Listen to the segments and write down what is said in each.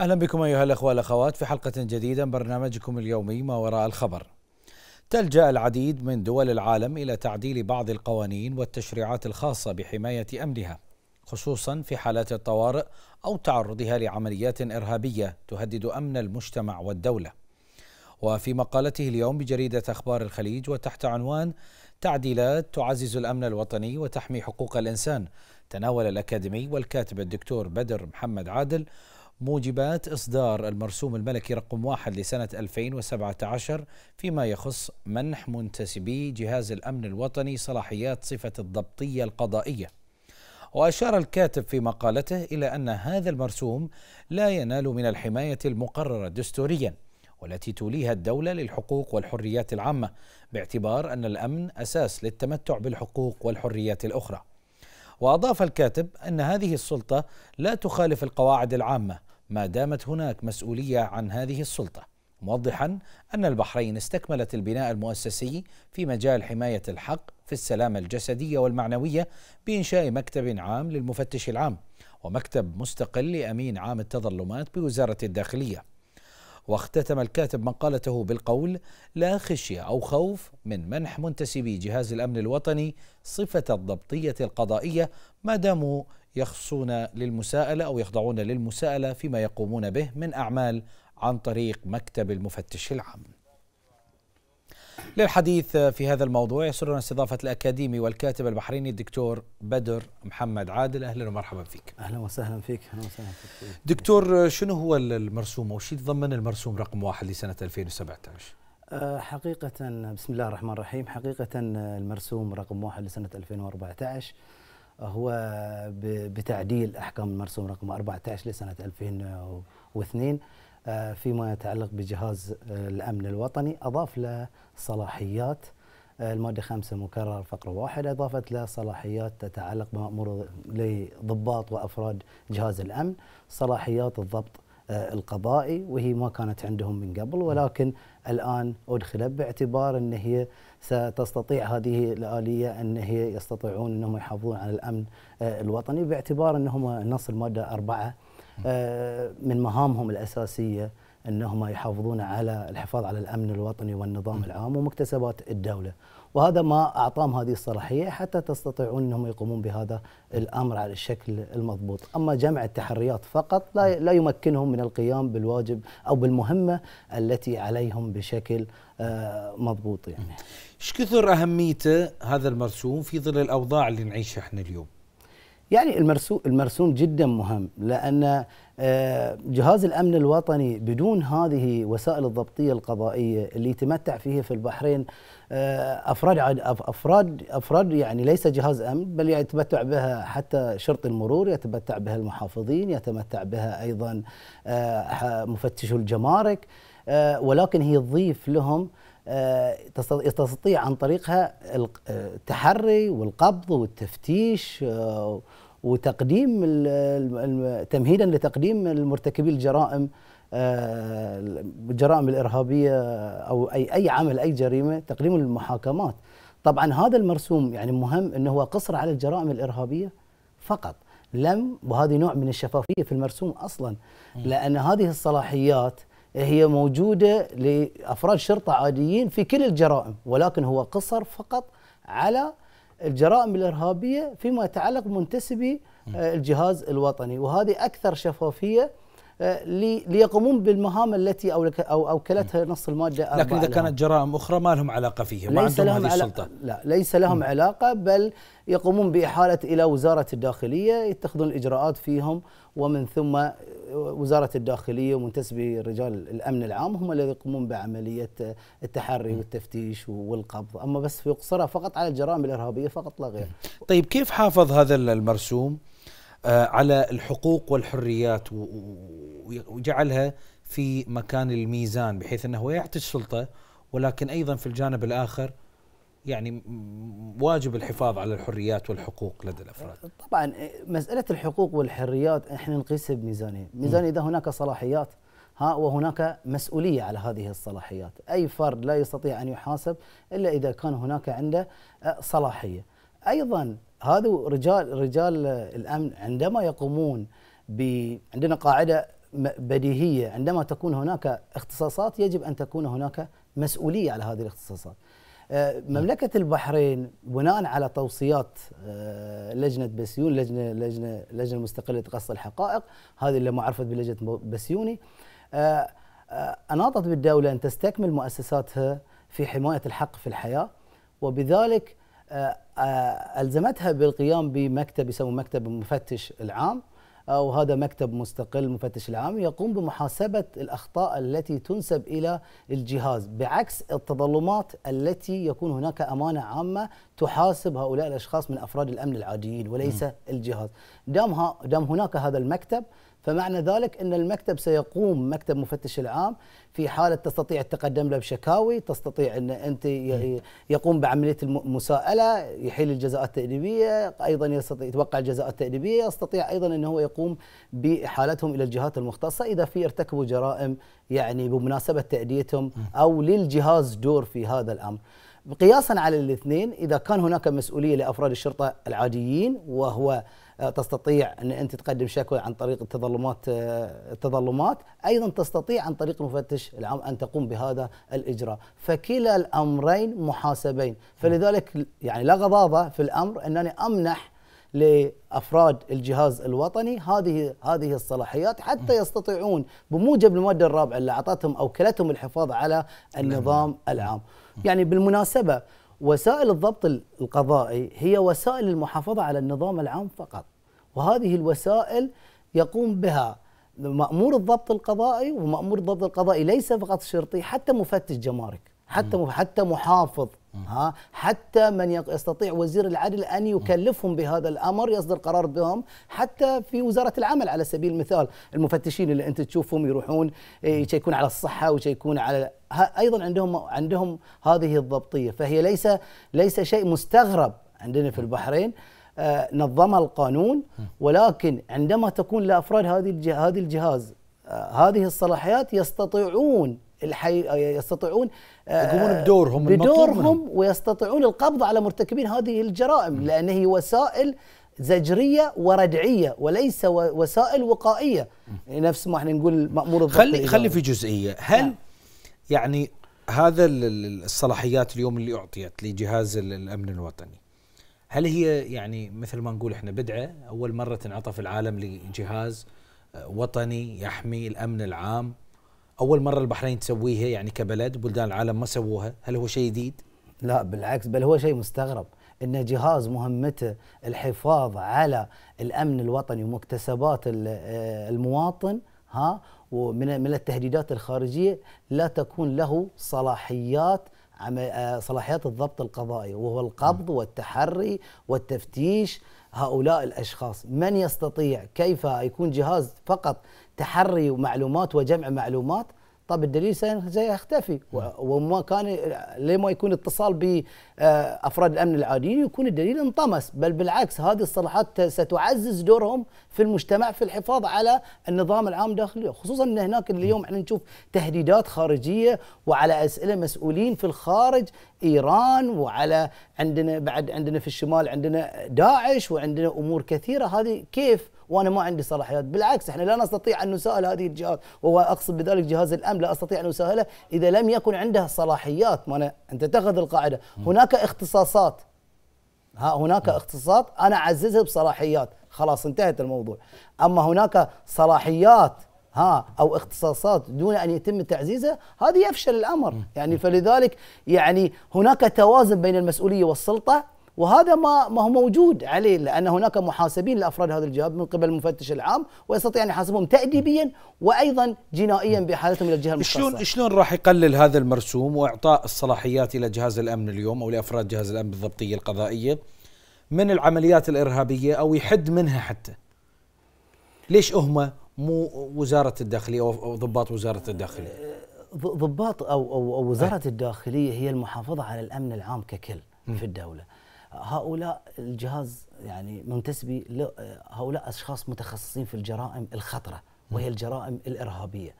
أهلا بكم أيها الأخوة والأخوات في حلقة جديدة من برنامجكم اليومي ما وراء الخبر تلجأ العديد من دول العالم إلى تعديل بعض القوانين والتشريعات الخاصة بحماية أمنها خصوصا في حالات الطوارئ أو تعرضها لعمليات إرهابية تهدد أمن المجتمع والدولة وفي مقالته اليوم بجريدة أخبار الخليج وتحت عنوان تعديلات تعزز الأمن الوطني وتحمي حقوق الإنسان تناول الأكاديمي والكاتب الدكتور بدر محمد عادل موجبات إصدار المرسوم الملكي رقم واحد لسنة 2017 فيما يخص منح منتسبي جهاز الأمن الوطني صلاحيات صفة الضبطية القضائية وأشار الكاتب في مقالته إلى أن هذا المرسوم لا ينال من الحماية المقررة دستورياً والتي توليها الدولة للحقوق والحريات العامة باعتبار أن الأمن أساس للتمتع بالحقوق والحريات الأخرى. وأضاف الكاتب أن هذه السلطة لا تخالف القواعد العامة ما دامت هناك مسؤوليه عن هذه السلطه موضحا ان البحرين استكملت البناء المؤسسي في مجال حمايه الحق في السلامه الجسديه والمعنويه بانشاء مكتب عام للمفتش العام ومكتب مستقل لامين عام التظلمات بوزاره الداخليه. واختتم الكاتب مقالته بالقول: لا خشيه او خوف من منح منتسبي جهاز الامن الوطني صفه الضبطيه القضائيه ما داموا يخصون للمساءلة أو يخضعون للمساءلة فيما يقومون به من أعمال عن طريق مكتب المفتش العام للحديث في هذا الموضوع يسرنا استضافة الأكاديمي والكاتب البحريني الدكتور بدر محمد عادل أهلا ومرحبا فيك أهلا وسهلا فيك أهلا وسهلا فيك دكتور شنو هو المرسوم وش يتضمن المرسوم رقم واحد لسنة 2017 أه، حقيقة بسم الله الرحمن الرحيم حقيقة المرسوم رقم واحد لسنة 2014 هو بتعديل احكام المرسوم رقم 14 لسنه 2002 آه، فيما يتعلق بجهاز آه، الامن الوطني اضاف له صلاحيات آه، الماده 5 مكرر فقره 1 اضافت له صلاحيات تتعلق بمامور لضباط وافراد جهاز الامن صلاحيات الضبط آه، القضائي وهي ما كانت عندهم من قبل ولكن الآن أدخلت باعتبار أن هي ستستطيع هذه الآلية أن هي يستطيعون أنهم يحافظون على الأمن آه، الوطني باعتبار أنهم نص المادة أربعة آه، من مهامهم الأساسية أنهم يحافظون على الحفاظ على الأمن الوطني والنظام العام ومكتسبات الدولة وهذا ما أعطاهم هذه الصلاحية حتى تستطيعون أنهم يقومون بهذا الأمر على الشكل المضبوط أما جمع التحريات فقط لا, نعم. لا يمكنهم من القيام بالواجب أو بالمهمة التي عليهم بشكل آه، مضبوط يعني ايش كثر أهميته هذا المرسوم في ظل الأوضاع اللي نعيشها احنا اليوم يعني المرسوم المرسوم جدا مهم لان آه، جهاز الامن الوطني بدون هذه وسائل الضبطيه القضائيه اللي يتمتع فيها في البحرين آه، افراد افراد افراد يعني ليس جهاز امن بل يتمتع بها حتى شرطي المرور يتمتع بها المحافظين يتمتع بها ايضا آه، مفتشو الجمارك ولكن هي تضيف لهم آه، تستطيع عن طريقها آه، التحري والقبض والتفتيش آه، وتقديم تمهيدا لتقديم المرتكبين الجرائم الجرائم الارهابيه او اي اي عمل اي جريمه تقديم المحاكمات طبعا هذا المرسوم يعني مهم انه هو قصر على الجرائم الارهابيه فقط لم وهذه نوع من الشفافيه في المرسوم اصلا لان هذه الصلاحيات هي موجودة لأفراد شرطة عاديين في كل الجرائم ولكن هو قصر فقط على الجرائم الإرهابية فيما يتعلق منتسبي آه، الجهاز الوطني وهذه أكثر شفافية آه، ليقومون بالمهام التي او او اوكلتها نص الماده لكن اذا كانت جرائم اخرى ما لهم علاقه فيها ما عندهم لهم هذه السلطه لا ليس لهم م. علاقه بل يقومون باحاله الى وزاره الداخليه يتخذون الاجراءات فيهم ومن ثم وزاره الداخليه ومنتسبي رجال الامن العام هم الذين يقومون بعمليه التحري والتفتيش والقبض اما بس في يقصرها فقط على الجرائم الارهابيه فقط لا غير طيب كيف حافظ هذا المرسوم آه، على الحقوق والحريات وجعلها في مكان الميزان بحيث انه هو يعطي السلطه ولكن ايضا في الجانب الاخر يعني واجب الحفاظ على الحريات والحقوق لدى الافراد. طبعا آه، مساله الحقوق والحريات احنا نقيسها بميزانين، ميزان اذا هناك صلاحيات ها وهناك مسؤوليه على هذه الصلاحيات، اي فرد لا يستطيع ان يحاسب الا اذا كان هناك عنده آه، صلاحيه. ايضا هذا رجال رجال الامن عندما يقومون ب عندنا قاعده بديهيه عندما تكون هناك اختصاصات يجب ان تكون هناك مسؤوليه على هذه الاختصاصات. آه، مملكه البحرين بناء على توصيات آه، لجنه بسيون لجنه لجنه لجنه مستقله لتقصي الحقائق هذه اللي معرفه بلجنه بسيوني آه، اناطت بالدوله ان تستكمل مؤسساتها في حمايه الحق في الحياه وبذلك آه، آه، الزمتها بالقيام بمكتب يسمى مكتب المفتش العام آه، وهذا مكتب مستقل المفتش العام يقوم بمحاسبة الأخطاء التي تنسب إلى الجهاز بعكس التظلمات التي يكون هناك أمانة عامة تحاسب هؤلاء الأشخاص من أفراد الأمن العاديين وليس م. الجهاز دام, دام هناك هذا المكتب فمعنى ذلك ان المكتب سيقوم مكتب مفتش العام في حاله تستطيع التقدم له بشكاوي، تستطيع ان انت يقوم بعمليه المساءله، يحيل الجزاءات التاديبيه، ايضا يستطيع يتوقع الجزاءات التاديبيه، يستطيع ايضا انه هو يقوم باحالتهم الى الجهات المختصه اذا في ارتكبوا جرائم يعني بمناسبه تاديتهم او للجهاز دور في هذا الامر. قياسا على الاثنين اذا كان هناك مسؤوليه لافراد الشرطه العاديين وهو آه، تستطيع ان انت تقدم شكوى عن طريق التظلمات آه، التظلمات ايضا تستطيع عن طريق المفتش العام ان تقوم بهذا الاجراء فكلا الامرين محاسبين فلذلك يعني لا غضاضه في الامر انني امنح لافراد الجهاز الوطني هذه هذه الصلاحيات حتى يستطيعون بموجب الماده الرابعه اللي اعطتهم او كلتهم الحفاظ على النظام نعم. العام. يعني بالمناسبه وسائل الضبط القضائي هي وسائل المحافظة على النظام العام فقط وهذه الوسائل يقوم بها مأمور الضبط القضائي ومأمور الضبط القضائي ليس فقط شرطي حتى مفتش جمارك حتى حتى محافظ ها حتى من يستطيع وزير العدل ان يكلفهم بهذا الامر يصدر قرار بهم حتى في وزاره العمل على سبيل المثال المفتشين اللي انت تشوفهم يروحون إيه، يشيكون على الصحه ويشيكون على ايضا عندهم عندهم هذه الضبطيه فهي ليس ليس شيء مستغرب عندنا في البحرين آه، نظمها القانون ولكن عندما تكون لافراد هذه هذه الجهاز آه، هذه الصلاحيات يستطيعون الحي... آه، يستطيعون آه، يقومون بدورهم بدورهم ويستطيعون القبض على مرتكبين هذه الجرائم لان هي وسائل زجريه وردعيه وليس وسائل وقائيه يعني نفس ما احنا نقول مامور خلي خلي في جزئيه هل نعم. يعني هذا الصلاحيات اليوم اللي اعطيت لجهاز الامن الوطني هل هي يعني مثل ما نقول احنا بدعه اول مره تنعطى في العالم لجهاز آه، وطني يحمي الامن العام اول مره البحرين تسويها يعني كبلد بلدان العالم ما سووها هل هو شيء جديد لا بالعكس بل هو شيء مستغرب ان جهاز مهمته الحفاظ على الامن الوطني ومكتسبات آه، المواطن ها ومن من التهديدات الخارجيه لا تكون له صلاحيات آه، صلاحيات الضبط القضائي وهو القبض والتحري والتفتيش هؤلاء الاشخاص من يستطيع كيف يكون جهاز فقط تحري ومعلومات وجمع معلومات طب الدليل سيختفي وما كان لما يكون اتصال بافراد آه، الامن العاديين يكون الدليل انطمس بل بالعكس هذه الصلاحات ستعزز دورهم في المجتمع في الحفاظ على النظام العام داخليا خصوصا ان هناك اليوم احنا نشوف تهديدات خارجيه وعلى اسئله مسؤولين في الخارج ايران وعلى عندنا بعد عندنا في الشمال عندنا داعش وعندنا امور كثيره هذه كيف وانا ما عندي صلاحيات بالعكس احنا لا نستطيع ان نسائل هذه الجهات واقصد بذلك جهاز الامن لا استطيع ان اساهله اذا لم يكن عنده صلاحيات ما أنا انت تاخذ القاعده هناك اختصاصات ها هناك اختصاصات انا اعززها بصلاحيات خلاص انتهت الموضوع اما هناك صلاحيات ها او اختصاصات دون ان يتم تعزيزها هذه يفشل الامر يعني فلذلك يعني هناك توازن بين المسؤوليه والسلطه وهذا ما ما هو موجود عليه لان هناك محاسبين لافراد هذا الجهاز من قبل المفتش العام ويستطيع ان يحاسبهم تاديبيا وايضا جنائيا باحالتهم الى الجهه المختصه. شلون شلون راح يقلل هذا المرسوم واعطاء الصلاحيات الى جهاز الامن اليوم او لافراد جهاز الامن الضبطيه القضائيه من العمليات الارهابيه او يحد منها حتى. ليش هم مو وزاره الداخليه او ضباط وزاره الداخليه؟ ضباط او او, أو وزاره الداخليه هي المحافظه على الامن العام ككل في الدوله. هؤلاء الجهاز يعني منتسبي هؤلاء اشخاص متخصصين في الجرائم الخطره وهي الجرائم الارهابيه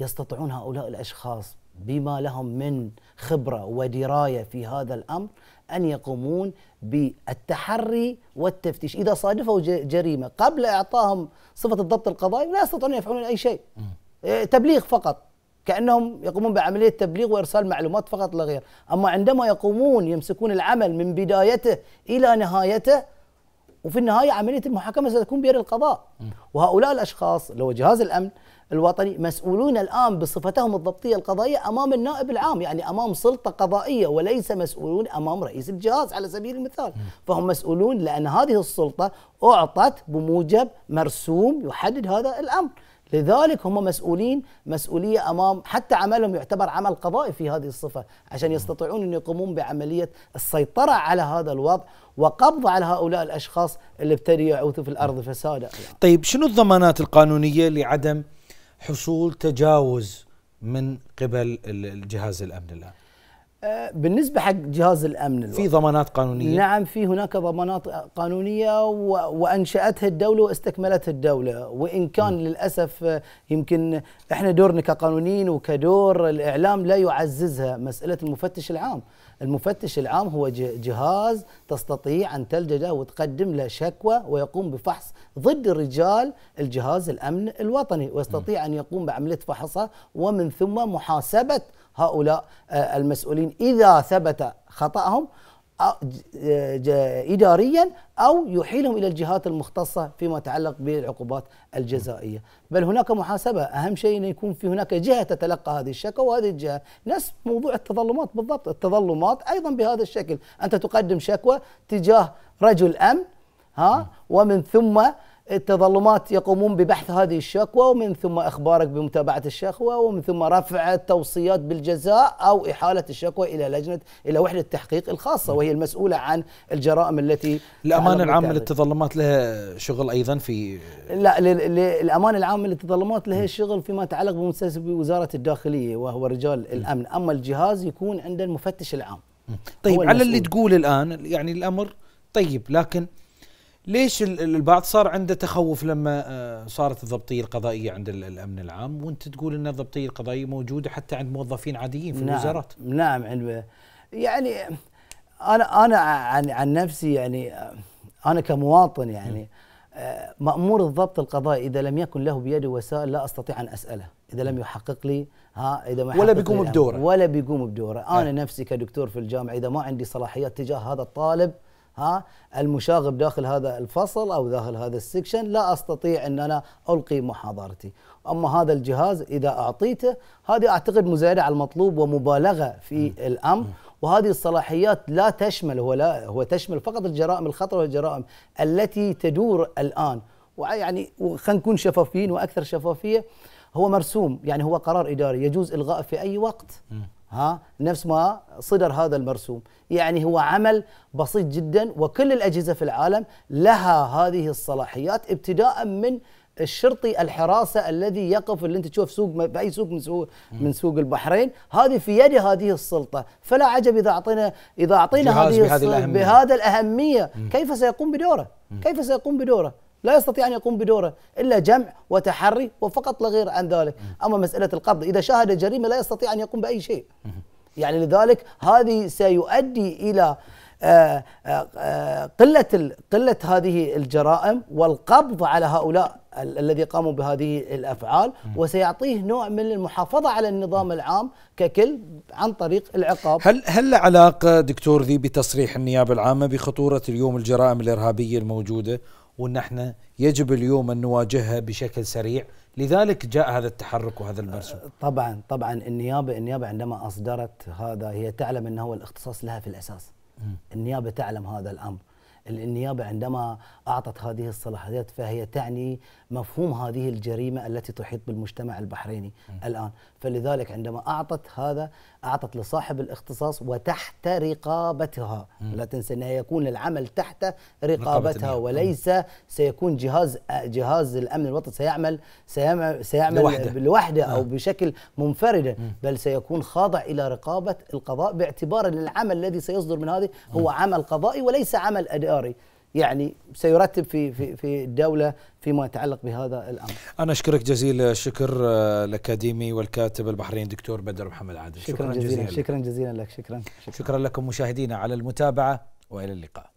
يستطيعون هؤلاء الاشخاص بما لهم من خبره ودرايه في هذا الامر ان يقومون بالتحري والتفتيش، اذا صادفوا جريمه قبل اعطائهم صفه الضبط القضائي لا يستطيعون يفعلون اي شيء. إيه، تبليغ فقط كانهم يقومون بعمليه تبليغ وارسال معلومات فقط لا غير، اما عندما يقومون يمسكون العمل من بدايته الى نهايته وفي النهايه عمليه المحاكمه ستكون بيد القضاء. وهؤلاء الاشخاص اللي هو جهاز الامن الوطني مسؤولون الان بصفتهم الضبطيه القضائيه امام النائب العام يعني امام سلطه قضائيه وليس مسؤولون امام رئيس الجهاز على سبيل المثال فهم مسؤولون لان هذه السلطه اعطت بموجب مرسوم يحدد هذا الامر لذلك هم مسؤولين مسؤولية أمام حتى عملهم يعتبر عمل قضائي في هذه الصفة عشان يستطيعون أن يقومون بعملية السيطرة على هذا الوضع وقبض على هؤلاء الأشخاص اللي ابتدوا يعوثوا في الأرض فسادا طيب شنو الضمانات القانونية لعدم حصول تجاوز من قبل الجهاز الأمن الآن بالنسبه حق جهاز الامن الوطني في ضمانات قانونيه نعم في هناك ضمانات قانونيه وانشاتها الدوله واستكملتها الدوله وان كان م. للاسف آه، يمكن احنا دورنا كقانونيين وكدور الاعلام لا يعززها مساله المفتش العام المفتش العام هو جهاز تستطيع ان تلجا له وتقدم له شكوى ويقوم بفحص ضد رجال الجهاز الامن الوطني ويستطيع ان يقوم بعمليه فحصه ومن ثم محاسبه هؤلاء آه، المسؤولين اذا ثبت خطاهم آه، اداريا او يحيلهم الى الجهات المختصه فيما يتعلق بالعقوبات الجزائيه، بل هناك محاسبه، اهم شيء ان يكون في هناك جهه تتلقى هذه الشكوى وهذه الجهه، نفس موضوع التظلمات بالضبط، التظلمات ايضا بهذا الشكل، انت تقدم شكوى تجاه رجل امن ها نعم. ومن ثم التظلمات يقومون ببحث هذه الشكوى ومن ثم اخبارك بمتابعه الشكوى ومن ثم رفع التوصيات بالجزاء او احاله الشكوى الى لجنه الى وحده التحقيق الخاصه وهي المسؤوله عن الجرائم التي الامانه العامه للتظلمات لها شغل ايضا في لا الامانه العامه للتظلمات لها شغل فيما يتعلق بمنسسب بوزاره الداخليه وهو رجال الامن اما الجهاز يكون عند المفتش العام طيب على اللي تقول الان يعني الامر طيب لكن ليش البعض صار عنده تخوف لما آه، صارت الضبطيه القضائيه عند الامن العام وانت تقول ان الضبطيه القضائيه موجوده حتى عند موظفين عاديين في نعم الوزارات نعم يعني انا انا عن, عن نفسي يعني آه، انا كمواطن يعني آه، مامور الضبط القضائي اذا لم يكن له بيده وسائل لا استطيع ان اساله اذا لم يحقق لي ها اذا ما ولا بيقوم بدوره ولا بيقوم بدوره انا نفسي كدكتور في الجامعه اذا ما عندي صلاحيات تجاه هذا الطالب ها المشاغب داخل هذا الفصل او داخل هذا السكشن لا استطيع ان انا القي محاضرتي اما هذا الجهاز اذا اعطيته هذه اعتقد مزايده على المطلوب ومبالغه في م. الامر م. وهذه الصلاحيات لا تشمل هو لا هو تشمل فقط الجرائم الخطره والجرائم التي تدور الان ويعني خلينا نكون شفافين واكثر شفافيه هو مرسوم يعني هو قرار اداري يجوز الغائه في اي وقت م. ها نفس ما صدر هذا المرسوم يعني هو عمل بسيط جدا وكل الأجهزة في العالم لها هذه الصلاحيات ابتداء من الشرطي الحراسة الذي يقف اللي انت تشوف سوق بأي سوق من سوق من سوق البحرين هذه في يد هذه السلطة فلا عجب اذا اعطينا اذا اعطينا هذه بهذه الأهمية. بهذا الأهمية كيف سيقوم بدوره؟ كيف سيقوم بدوره؟ لا يستطيع أن يقوم بدوره إلا جمع وتحري وفقط لا غير عن ذلك أما مسألة القبض إذا شاهد الجريمة لا يستطيع أن يقوم بأي شيء يعني لذلك هذه سيؤدي إلى آه، آه، آه، قلة قلة هذه الجرائم والقبض على هؤلاء الذي قاموا بهذه الافعال وسيعطيه نوع من المحافظه على النظام العام ككل عن طريق العقاب. هل هل علاقه دكتور ذي بتصريح النيابه العامه بخطوره اليوم الجرائم الارهابيه الموجوده وان احنا يجب اليوم ان نواجهها بشكل سريع لذلك جاء هذا التحرك وهذا المرسوم آه، طبعا طبعا النيابه النيابه عندما اصدرت هذا هي تعلم انه هو الاختصاص لها في الاساس النيابه تعلم هذا الامر النيابة عندما أعطت هذه الصلاحيات فهي تعني مفهوم هذه الجريمة التي تحيط بالمجتمع البحريني م. الآن فلذلك عندما أعطت هذا أعطت لصاحب الاختصاص وتحت رقابتها م. لا تنسى ان يكون العمل تحت رقابتها وليس سيكون جهاز جهاز الأمن الوطني سيعمل سيعمل, سيعمل لوحده, لوحده أو بشكل منفرد م. بل سيكون خاضع إلى رقابة القضاء باعتبار أن العمل الذي سيصدر من هذه هو عمل قضائي وليس عمل أداء الاداري يعني سيرتب في في في الدوله فيما يتعلق بهذا الامر. انا اشكرك جزيل الشكر آه، الاكاديمي والكاتب البحريني دكتور بدر محمد عادل شكرا, شكرا جزيلا, جزيلا شكرا جزيلا لك شكرا شكرا, شكرا لكم مشاهدينا على المتابعه والى اللقاء.